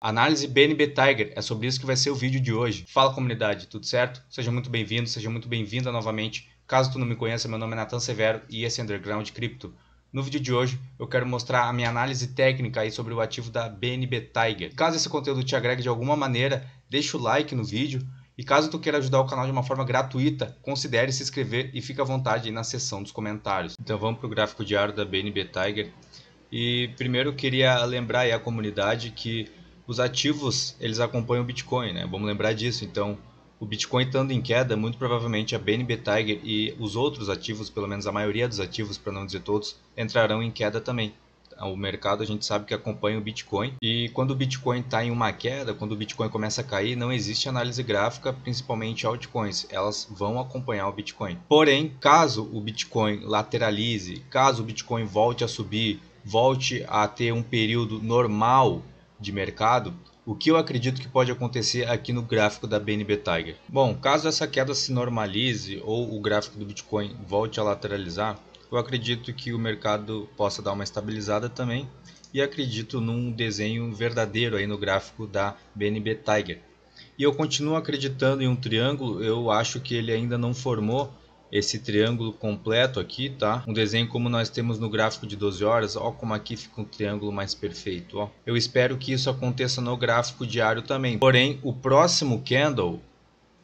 Análise BNB Tiger, é sobre isso que vai ser o vídeo de hoje. Fala comunidade, tudo certo? Seja muito bem-vindo, seja muito bem-vinda novamente. Caso tu não me conheça, meu nome é Nathan Severo e esse é Underground Crypto. No vídeo de hoje, eu quero mostrar a minha análise técnica aí sobre o ativo da BNB Tiger. Caso esse conteúdo te agregue de alguma maneira, deixa o like no vídeo e caso tu queira ajudar o canal de uma forma gratuita, considere se inscrever e fica à vontade aí na seção dos comentários. Então vamos para o gráfico diário da BNB Tiger. E primeiro eu queria lembrar aí a comunidade que os ativos eles acompanham o Bitcoin, né? Vamos lembrar disso. Então, o Bitcoin estando em queda, muito provavelmente a BNB Tiger e os outros ativos, pelo menos a maioria dos ativos, para não dizer todos, entrarão em queda também. O mercado a gente sabe que acompanha o Bitcoin e quando o Bitcoin está em uma queda, quando o Bitcoin começa a cair, não existe análise gráfica, principalmente altcoins, elas vão acompanhar o Bitcoin. Porém, caso o Bitcoin lateralize, caso o Bitcoin volte a subir, volte a ter um período normal de mercado, o que eu acredito que pode acontecer aqui no gráfico da BNB Tiger. Bom, caso essa queda se normalize ou o gráfico do Bitcoin volte a lateralizar, eu acredito que o mercado possa dar uma estabilizada também e acredito num desenho verdadeiro aí no gráfico da BNB Tiger. E eu continuo acreditando em um triângulo, eu acho que ele ainda não formou, esse triângulo completo aqui, tá? Um desenho como nós temos no gráfico de 12 horas, ó como aqui fica um triângulo mais perfeito, ó. Eu espero que isso aconteça no gráfico diário também. Porém, o próximo candle,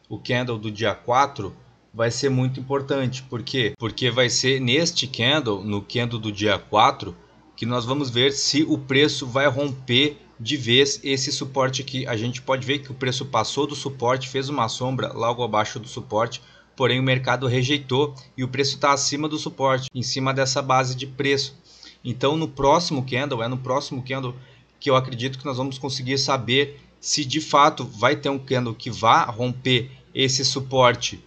o candle do dia 4, vai ser muito importante. Por quê? Porque vai ser neste candle, no candle do dia 4, que nós vamos ver se o preço vai romper de vez esse suporte aqui. A gente pode ver que o preço passou do suporte, fez uma sombra logo abaixo do suporte, porém o mercado rejeitou e o preço está acima do suporte, em cima dessa base de preço. Então no próximo candle, é no próximo candle que eu acredito que nós vamos conseguir saber se de fato vai ter um candle que vá romper esse suporte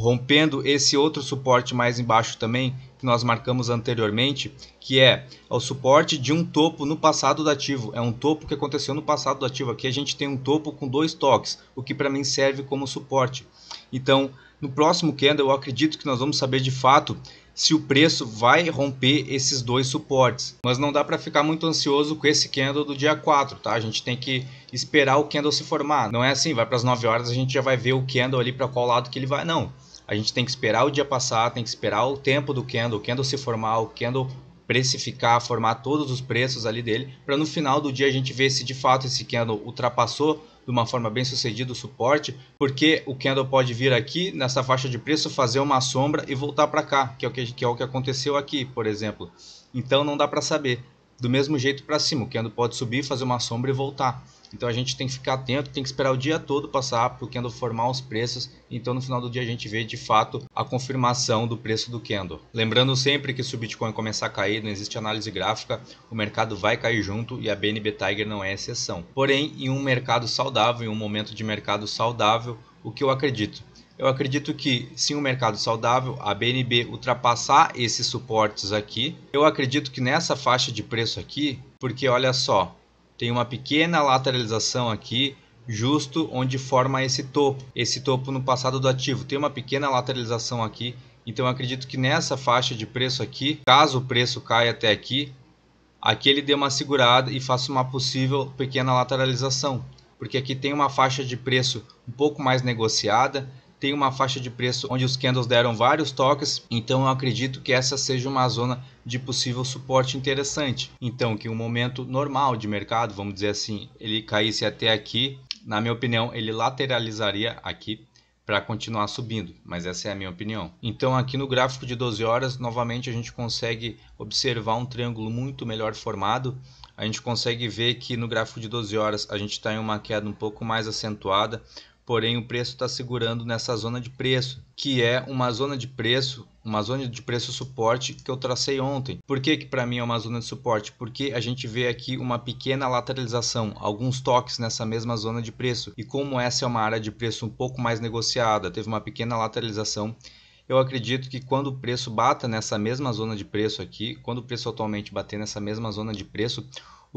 rompendo esse outro suporte mais embaixo também que nós marcamos anteriormente, que é o suporte de um topo no passado do ativo. É um topo que aconteceu no passado do ativo. Aqui a gente tem um topo com dois toques, o que para mim serve como suporte. Então, no próximo candle, eu acredito que nós vamos saber de fato se o preço vai romper esses dois suportes. Mas não dá para ficar muito ansioso com esse candle do dia 4, tá? A gente tem que esperar o candle se formar. Não é assim, vai para as 9 horas, a gente já vai ver o candle ali para qual lado que ele vai. Não. A gente tem que esperar o dia passar, tem que esperar o tempo do candle, o candle se formar, o candle precificar, formar todos os preços ali dele, para no final do dia a gente ver se de fato esse candle ultrapassou de uma forma bem sucedida o suporte, porque o candle pode vir aqui nessa faixa de preço, fazer uma sombra e voltar para cá, que é, o que, que é o que aconteceu aqui, por exemplo. Então não dá para saber. Do mesmo jeito para cima, o candle pode subir, fazer uma sombra e voltar. Então a gente tem que ficar atento, tem que esperar o dia todo passar para o candle formar os preços. Então no final do dia a gente vê de fato a confirmação do preço do candle. Lembrando sempre que se o Bitcoin começar a cair, não existe análise gráfica, o mercado vai cair junto e a BNB Tiger não é exceção. Porém, em um mercado saudável, em um momento de mercado saudável, o que eu acredito? Eu acredito que, se um mercado saudável, a BNB ultrapassar esses suportes aqui, eu acredito que nessa faixa de preço aqui, porque olha só, tem uma pequena lateralização aqui justo onde forma esse topo, esse topo no passado do ativo. Tem uma pequena lateralização aqui, então acredito que nessa faixa de preço aqui, caso o preço caia até aqui, aqui ele dê uma segurada e faça uma possível pequena lateralização, porque aqui tem uma faixa de preço um pouco mais negociada tem uma faixa de preço onde os candles deram vários toques, então eu acredito que essa seja uma zona de possível suporte interessante. Então, que um momento normal de mercado, vamos dizer assim, ele caísse até aqui, na minha opinião, ele lateralizaria aqui para continuar subindo, mas essa é a minha opinião. Então, aqui no gráfico de 12 horas, novamente a gente consegue observar um triângulo muito melhor formado. A gente consegue ver que no gráfico de 12 horas a gente está em uma queda um pouco mais acentuada, porém o preço está segurando nessa zona de preço, que é uma zona de preço uma zona de preço suporte que eu tracei ontem. Por que, que para mim é uma zona de suporte? Porque a gente vê aqui uma pequena lateralização, alguns toques nessa mesma zona de preço. E como essa é uma área de preço um pouco mais negociada, teve uma pequena lateralização. Eu acredito que quando o preço bata nessa mesma zona de preço aqui, quando o preço atualmente bater nessa mesma zona de preço,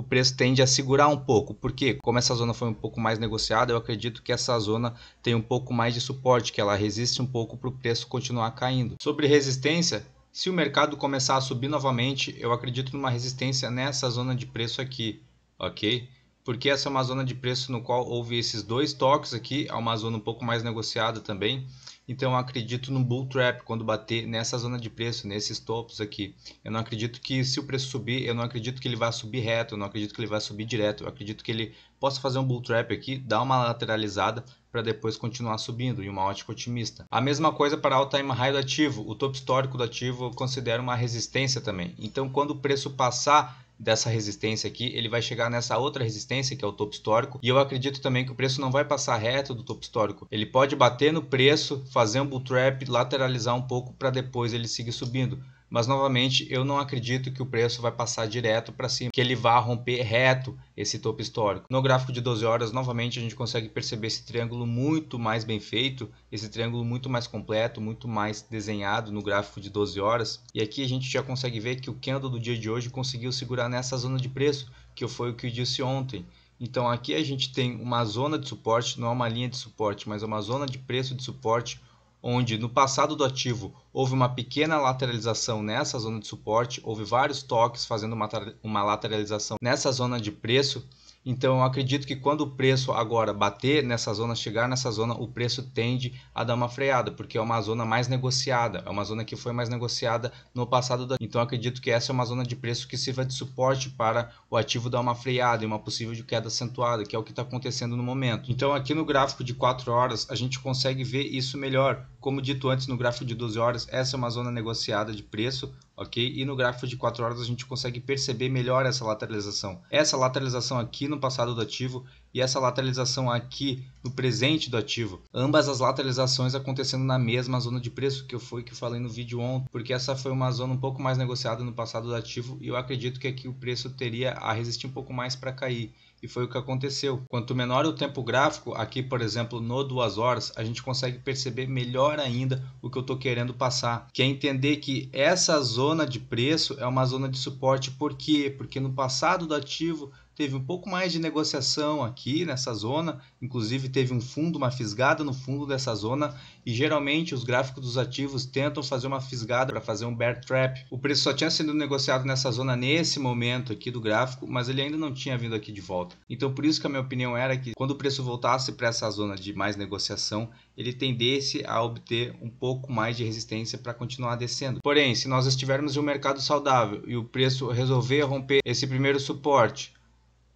o preço tende a segurar um pouco, porque como essa zona foi um pouco mais negociada, eu acredito que essa zona tem um pouco mais de suporte, que ela resiste um pouco para o preço continuar caindo. Sobre resistência, se o mercado começar a subir novamente, eu acredito numa resistência nessa zona de preço aqui, ok? Porque essa é uma zona de preço no qual houve esses dois toques aqui, é uma zona um pouco mais negociada também. Então eu acredito no bull trap quando bater nessa zona de preço, nesses topos aqui. Eu não acredito que se o preço subir, eu não acredito que ele vá subir reto, eu não acredito que ele vá subir direto. Eu acredito que ele possa fazer um bull trap aqui, dar uma lateralizada para depois continuar subindo em uma ótica otimista. A mesma coisa para o time high do ativo, o topo histórico do ativo eu considero uma resistência também. Então quando o preço passar dessa resistência aqui, ele vai chegar nessa outra resistência, que é o topo histórico, e eu acredito também que o preço não vai passar reto do topo histórico. Ele pode bater no preço, fazer um bull trap, lateralizar um pouco para depois ele seguir subindo mas novamente eu não acredito que o preço vai passar direto para cima, que ele vá romper reto esse topo histórico. No gráfico de 12 horas, novamente a gente consegue perceber esse triângulo muito mais bem feito, esse triângulo muito mais completo, muito mais desenhado no gráfico de 12 horas. E aqui a gente já consegue ver que o candle do dia de hoje conseguiu segurar nessa zona de preço, que foi o que eu disse ontem. Então aqui a gente tem uma zona de suporte, não é uma linha de suporte, mas é uma zona de preço de suporte onde no passado do ativo houve uma pequena lateralização nessa zona de suporte, houve vários toques fazendo uma, uma lateralização nessa zona de preço. Então eu acredito que quando o preço agora bater nessa zona, chegar nessa zona, o preço tende a dar uma freada, porque é uma zona mais negociada, é uma zona que foi mais negociada no passado. Da... Então eu acredito que essa é uma zona de preço que sirva de suporte para o ativo dar uma freada e uma possível queda acentuada, que é o que está acontecendo no momento. Então aqui no gráfico de 4 horas a gente consegue ver isso melhor como dito antes, no gráfico de 12 horas, essa é uma zona negociada de preço, ok? E no gráfico de 4 horas a gente consegue perceber melhor essa lateralização. Essa lateralização aqui no passado do ativo e essa lateralização aqui no presente do ativo. Ambas as lateralizações acontecendo na mesma zona de preço que eu fui que eu falei no vídeo ontem, porque essa foi uma zona um pouco mais negociada no passado do ativo e eu acredito que aqui o preço teria a resistir um pouco mais para cair. E foi o que aconteceu. Quanto menor o tempo gráfico, aqui por exemplo no 2 horas, a gente consegue perceber melhor ainda o que eu estou querendo passar. Que é entender que essa zona de preço é uma zona de suporte. Por quê? Porque no passado do ativo teve um pouco mais de negociação aqui nessa zona, inclusive teve um fundo, uma fisgada no fundo dessa zona, e geralmente os gráficos dos ativos tentam fazer uma fisgada para fazer um bear trap. O preço só tinha sido negociado nessa zona nesse momento aqui do gráfico, mas ele ainda não tinha vindo aqui de volta. Então por isso que a minha opinião era que quando o preço voltasse para essa zona de mais negociação, ele tendesse a obter um pouco mais de resistência para continuar descendo. Porém, se nós estivermos em um mercado saudável e o preço resolver romper esse primeiro suporte,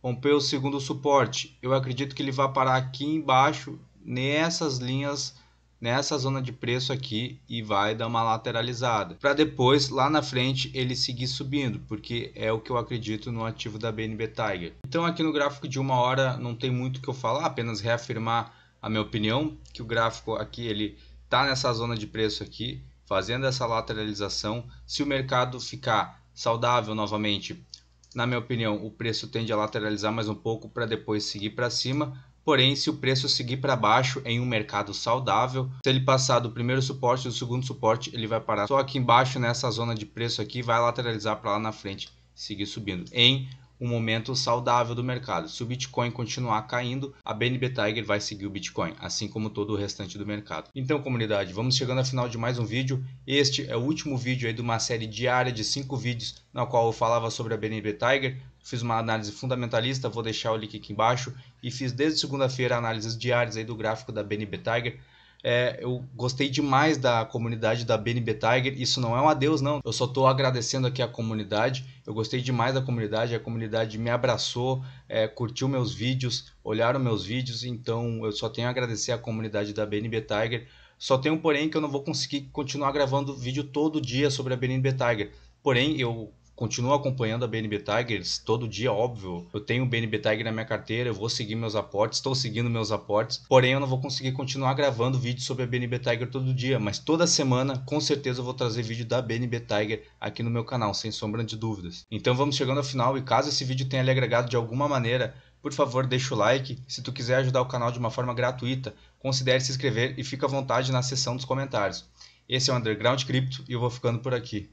rompeu o segundo suporte. Eu acredito que ele vai parar aqui embaixo, nessas linhas, nessa zona de preço aqui e vai dar uma lateralizada. Para depois, lá na frente, ele seguir subindo, porque é o que eu acredito no ativo da BNB Tiger. Então aqui no gráfico de uma hora não tem muito o que eu falar, apenas reafirmar a minha opinião, que o gráfico aqui ele tá nessa zona de preço aqui, fazendo essa lateralização. Se o mercado ficar saudável novamente, na minha opinião, o preço tende a lateralizar mais um pouco para depois seguir para cima. Porém, se o preço seguir para baixo em um mercado saudável, se ele passar do primeiro suporte e do segundo suporte, ele vai parar só aqui embaixo nessa zona de preço aqui, vai lateralizar para lá na frente, seguir subindo em um momento saudável do mercado. Se o Bitcoin continuar caindo, a BNB Tiger vai seguir o Bitcoin, assim como todo o restante do mercado. Então, comunidade, vamos chegando ao final de mais um vídeo. Este é o último vídeo aí de uma série diária de cinco vídeos na qual eu falava sobre a BNB Tiger. Fiz uma análise fundamentalista, vou deixar o link aqui embaixo e fiz desde segunda-feira análises diárias aí do gráfico da BNB Tiger é, eu gostei demais da comunidade da BNB Tiger. Isso não é um adeus, não. Eu só estou agradecendo aqui a comunidade. Eu gostei demais da comunidade. A comunidade me abraçou, é, curtiu meus vídeos, olharam meus vídeos. Então eu só tenho a agradecer a comunidade da BNB Tiger. Só tenho, porém, que eu não vou conseguir continuar gravando vídeo todo dia sobre a BNB Tiger. Porém, eu Continuo acompanhando a BNB Tigers todo dia, óbvio. Eu tenho o BNB Tiger na minha carteira, eu vou seguir meus aportes, estou seguindo meus aportes. Porém, eu não vou conseguir continuar gravando vídeo sobre a BNB Tiger todo dia, mas toda semana, com certeza, eu vou trazer vídeo da BNB Tiger aqui no meu canal, sem sombra de dúvidas. Então vamos chegando ao final e caso esse vídeo tenha lhe agregado de alguma maneira, por favor, deixa o like. Se tu quiser ajudar o canal de uma forma gratuita, considere se inscrever e fica à vontade na seção dos comentários. Esse é o Underground Crypto e eu vou ficando por aqui.